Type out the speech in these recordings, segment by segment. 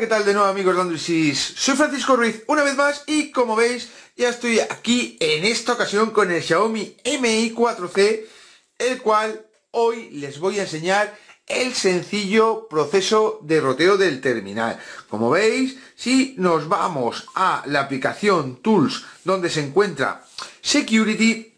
¿qué tal de nuevo amigos de Android Soy Francisco Ruiz una vez más y como veis ya estoy aquí en esta ocasión con el Xiaomi Mi 4C el cual hoy les voy a enseñar el sencillo proceso de roteo del terminal. Como veis, si nos vamos a la aplicación Tools donde se encuentra Security,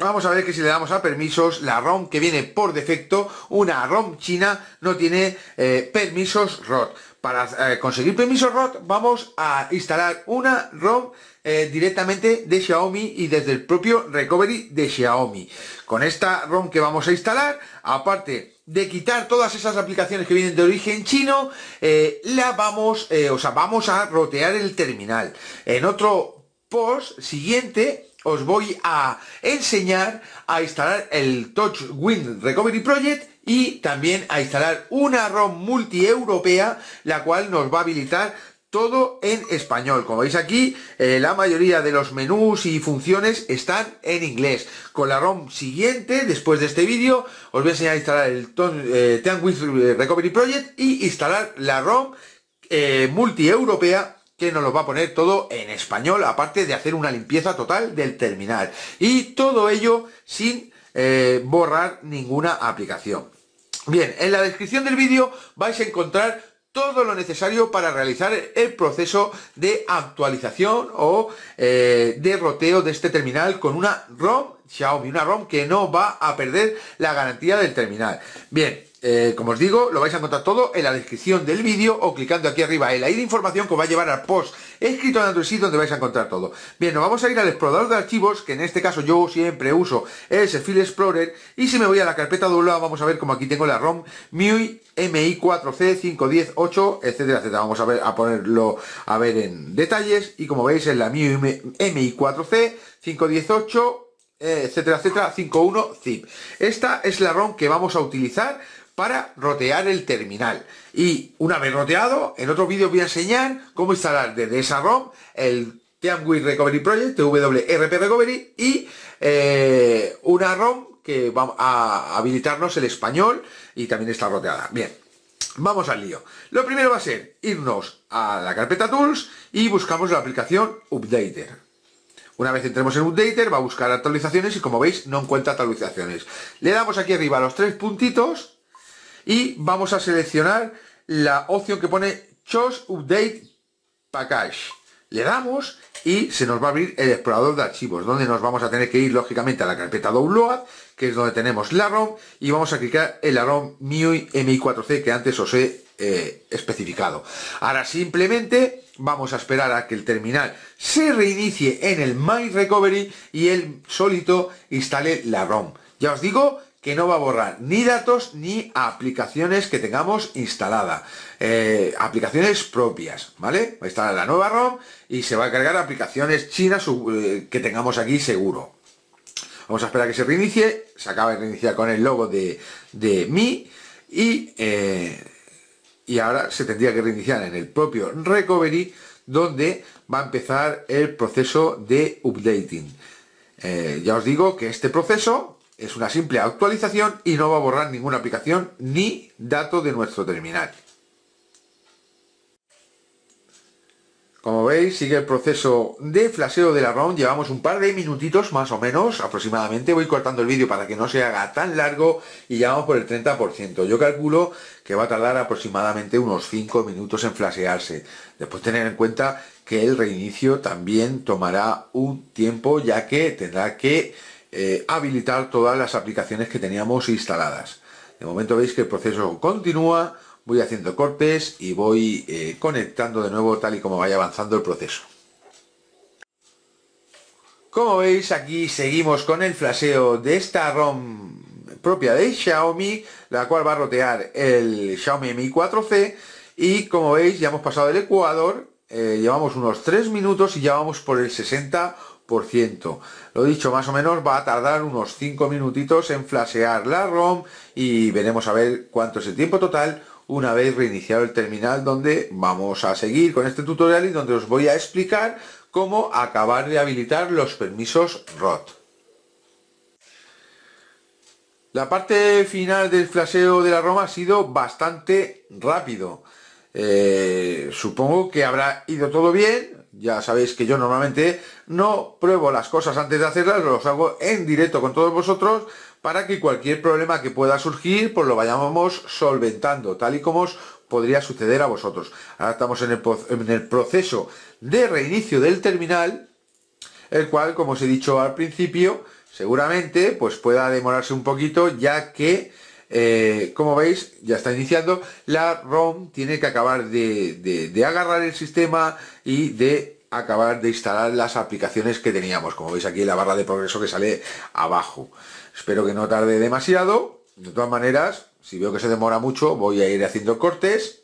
Vamos a ver que si le damos a permisos, la ROM que viene por defecto, una ROM china, no tiene eh, permisos ROT. Para eh, conseguir permiso ROT vamos a instalar una ROM eh, directamente de Xiaomi y desde el propio Recovery de Xiaomi. Con esta ROM que vamos a instalar, aparte de quitar todas esas aplicaciones que vienen de origen chino, eh, la vamos, o sea, vamos a rotear el terminal. En otro post siguiente os voy a enseñar a instalar el Touch Recovery Project y también a instalar una ROM multieuropea la cual nos va a habilitar todo en español. Como veis aquí, eh, la mayoría de los menús y funciones están en inglés. Con la ROM siguiente, después de este vídeo, os voy a enseñar a instalar el Touchwind eh, Recovery Project y instalar la ROM eh, multieuropea multi que nos lo va a poner todo en español, aparte de hacer una limpieza total del terminal. Y todo ello sin eh, borrar ninguna aplicación. Bien, en la descripción del vídeo vais a encontrar todo lo necesario para realizar el proceso de actualización o eh, de roteo de este terminal con una ROM Xiaomi, una ROM que no va a perder la garantía del terminal. Bien, eh, como os digo, lo vais a encontrar todo en la descripción del vídeo o clicando aquí arriba en la información que os va a llevar al post escrito en Android y donde vais a encontrar todo. Bien, nos vamos a ir al explorador de archivos, que en este caso yo siempre uso es el File Explorer, y si me voy a la carpeta de vamos a ver como aquí tengo la ROM MIUI MI4C 5108, etcétera, etcétera. Vamos a ver a ponerlo a ver en detalles, y como veis es la MIUI MI4C 518 etcétera, etcétera, 51 zip. Esta es la ROM que vamos a utilizar para rotear el terminal. Y una vez roteado, en otro vídeo voy a enseñar cómo instalar desde esa ROM el TAMWI Recovery Project, TWRP Recovery, y eh, una ROM que va a habilitarnos el español y también está roteada. Bien, vamos al lío. Lo primero va a ser irnos a la carpeta Tools y buscamos la aplicación Updater. Una vez entremos en Updater, va a buscar actualizaciones y como veis no encuentra actualizaciones. Le damos aquí arriba los tres puntitos y vamos a seleccionar la opción que pone Choose Update Package. Le damos y se nos va a abrir el explorador de archivos, donde nos vamos a tener que ir lógicamente a la carpeta Download, que es donde tenemos la ROM, y vamos a clicar en la ROM MIUI MI4C que antes os he eh, especificado. Ahora simplemente vamos a esperar a que el terminal se reinicie en el My Recovery y él solito instale la ROM. Ya os digo que no va a borrar ni datos ni aplicaciones que tengamos instalada. Eh, aplicaciones propias, ¿vale? Va a instalar la nueva ROM y se va a cargar aplicaciones chinas eh, que tengamos aquí seguro. Vamos a esperar a que se reinicie. Se acaba de reiniciar con el logo de, de Mi y, eh, y ahora se tendría que reiniciar en el propio Recovery donde va a empezar el proceso de updating. ya os digo que este proceso es una simple actualización y no va a borrar ninguna aplicación ni dato de nuestro terminal. Como veis, sigue el proceso de flaseo de la ROM. Llevamos un par de minutitos más o menos, aproximadamente. Voy cortando el vídeo para que no se haga tan largo y ya vamos por el 30%. Yo calculo que va a tardar aproximadamente unos 5 minutos en flashearse. Después tener en cuenta que el reinicio también tomará un tiempo, ya que tendrá que eh, habilitar todas las aplicaciones que teníamos instaladas. De momento veis que el proceso continúa, voy haciendo cortes y voy eh, conectando de nuevo tal y como vaya avanzando el proceso. Como veis aquí seguimos con el flaseo de esta ROM propia de Xiaomi, la cual va a rotear el Xiaomi Mi 4C y como veis ya hemos pasado el Ecuador, eh, llevamos unos 3 minutos y ya vamos por el 60 lo dicho, más o menos va a tardar unos 5 minutitos en flashear la ROM y veremos a ver cuánto es el tiempo total una vez reiniciado el terminal donde vamos a seguir con este tutorial y donde os voy a explicar cómo acabar de habilitar los permisos ROT. La parte final del flasheo de la ROM ha sido bastante rápido. Eh, supongo que habrá ido todo bien, ya sabéis que yo normalmente no pruebo las cosas antes de hacerlas, los hago en directo con todos vosotros para que cualquier problema que pueda surgir pues lo vayamos solventando, tal y como os podría suceder a vosotros. Ahora estamos en el, en el proceso de reinicio del terminal, el cual, como os he dicho al principio, seguramente pues pueda demorarse un poquito ya que eh, como veis, ya está iniciando. La ROM tiene que acabar de, agarrar el sistema y de acabar de instalar las aplicaciones que teníamos, como veis aquí la barra de progreso que sale abajo. Espero que no tarde demasiado, de todas maneras, si veo que se demora mucho, voy a ir haciendo cortes,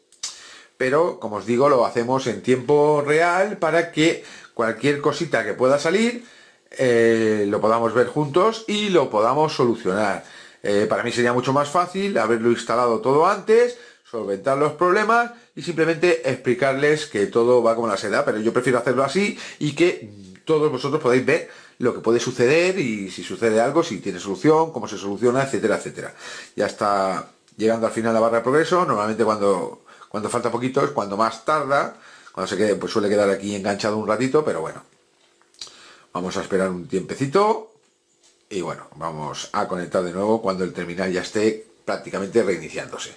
pero como os digo, lo hacemos en tiempo real para que cualquier cosita que pueda salir, eh, lo podamos ver juntos y lo podamos solucionar. Eh, para mí sería mucho más fácil haberlo instalado todo antes, solventar los problemas y simplemente explicarles que todo va como la seda, pero yo prefiero hacerlo así y que todos vosotros podáis ver lo que puede suceder y si sucede algo, si tiene solución, cómo se soluciona, etcétera, etcétera. Ya está llegando al final la barra de progreso, normalmente cuando, cuando falta poquito es cuando más tarda, cuando se quede, pues suele quedar aquí enganchado un ratito, pero bueno. Vamos a esperar un tiempecito y bueno, vamos a conectar de nuevo cuando el terminal ya esté prácticamente reiniciándose.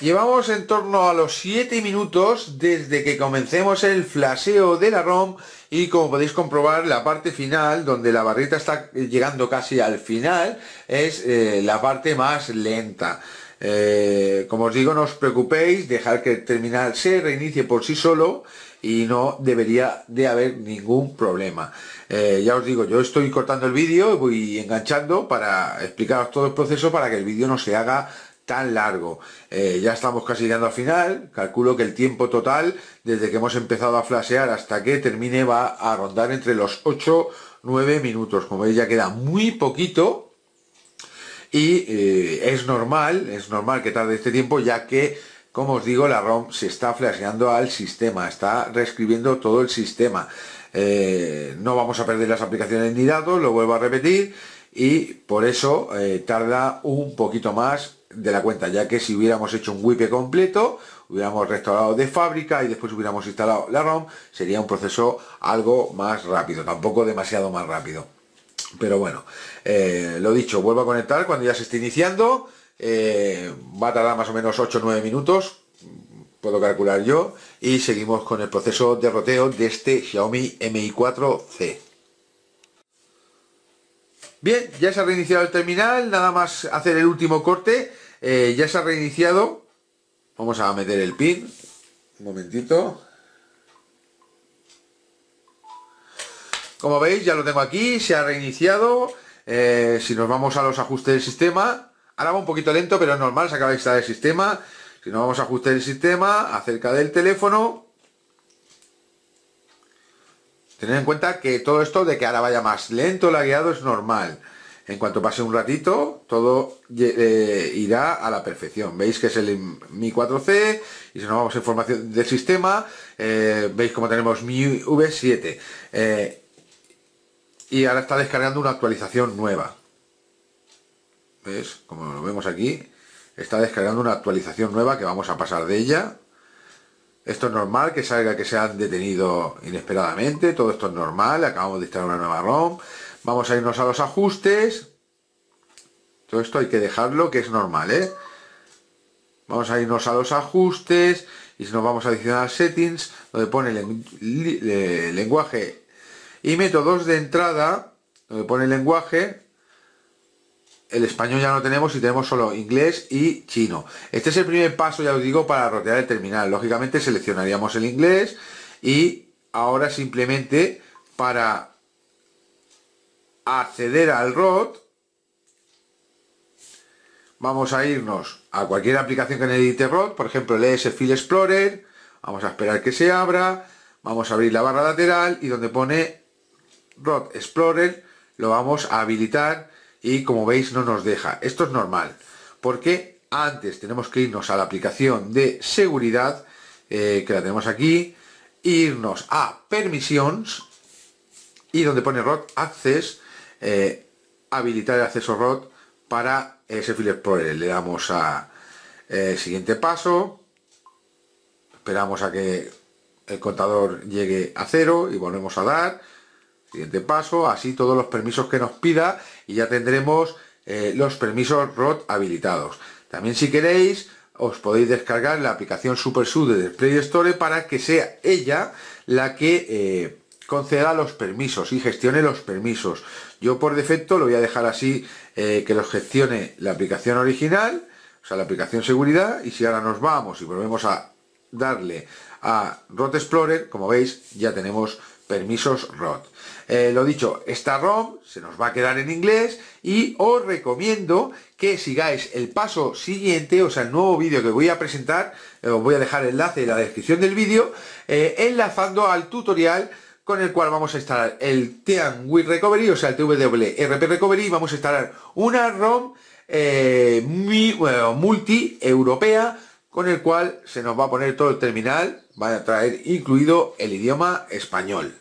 Llevamos en torno a los 7 minutos desde que comencemos el flaseo de la ROM y como podéis comprobar la parte final donde la barrita está llegando casi al final es eh, la parte más lenta. Eh, como os digo no os preocupéis, dejar que el terminal se reinicie por sí solo y no debería de haber ningún problema. Eh, ya os digo, yo estoy cortando el vídeo y voy enganchando para explicaros todo el proceso para que el vídeo no se haga tan largo. Eh, ya estamos casi llegando al final, calculo que el tiempo total desde que hemos empezado a flashear hasta que termine va a rondar entre los 8 9 minutos. Como veis ya queda muy poquito y eh, es normal, es normal que tarde este tiempo ya que como os digo, la ROM se está flasheando al sistema, está reescribiendo todo el sistema. Eh, no vamos a perder las aplicaciones ni datos, lo vuelvo a repetir, y por eso eh, tarda un poquito más de la cuenta, ya que si hubiéramos hecho un WIPE completo, hubiéramos restaurado de fábrica y después hubiéramos instalado la ROM, sería un proceso algo más rápido, tampoco demasiado más rápido. Pero bueno, eh, lo dicho, vuelvo a conectar cuando ya se esté iniciando eh, va a tardar más o menos 8 o 9 minutos, puedo calcular yo, y seguimos con el proceso de roteo de este Xiaomi Mi4C. Bien, ya se ha reiniciado el terminal, nada más hacer el último corte, eh, ya se ha reiniciado, vamos a meter el pin, un momentito, como veis ya lo tengo aquí, se ha reiniciado, eh, si nos vamos a los ajustes del sistema, Ahora va un poquito lento, pero es normal, se acaba de instalar el sistema. Si no, vamos a ajustar el sistema acerca del teléfono. Tened en cuenta que todo esto de que ahora vaya más lento lagueado es normal. En cuanto pase un ratito, todo eh, eh, irá a la perfección. Veis que es el Mi 4C, y si nos vamos a información del sistema, eh, veis como tenemos Mi V7. y ahora está descargando una actualización nueva. ¿Ves? Como lo vemos aquí, está descargando una actualización nueva que vamos a pasar de ella. Esto es normal, que salga que se han detenido inesperadamente, todo esto es normal, acabamos de instalar una nueva ROM. Vamos a irnos a los ajustes. Todo esto hay que dejarlo, que es normal, ¿eh? Vamos a irnos a los ajustes y si nos vamos a adicionar settings, donde pone lenguaje y métodos de entrada, donde pone lenguaje, el español ya no tenemos y tenemos solo inglés y chino. Este es el primer paso, ya os digo, para rotear el terminal. Lógicamente seleccionaríamos el inglés y ahora simplemente para acceder al ROT vamos a irnos a cualquier aplicación que necesite ROT, por ejemplo el ES File Explorer, vamos a esperar que se abra, vamos a abrir la barra lateral y donde pone ROT Explorer lo vamos a habilitar y como veis no nos deja. Esto es normal, porque antes tenemos que irnos a la aplicación de seguridad, eh, que la tenemos aquí, irnos a permisiones y donde pone ROT Access, eh, habilitar el acceso ROT para ese File Explorer. Le damos a eh, siguiente paso, esperamos a que el contador llegue a cero y volvemos a dar Siguiente paso, así todos los permisos que nos pida y ya tendremos eh, los permisos ROT habilitados. También si queréis os podéis descargar la aplicación SuperSU de Play Store para que sea ella la que eh, conceda los permisos y gestione los permisos. Yo por defecto lo voy a dejar así eh, que los gestione la aplicación original, o sea la aplicación seguridad y si ahora nos vamos y volvemos a darle a Rot Explorer, como veis ya tenemos permisos ROT. Eh, lo dicho, esta ROM se nos va a quedar en inglés y os recomiendo que sigáis el paso siguiente, o sea, el nuevo vídeo que voy a presentar, eh, os voy a dejar el enlace en la descripción del vídeo, eh, enlazando al tutorial con el cual vamos a instalar el with Recovery, o sea, el TWRP Recovery, y vamos a instalar una ROM multi-europea, con el cual se nos va a poner todo el terminal, va a traer incluido el idioma español.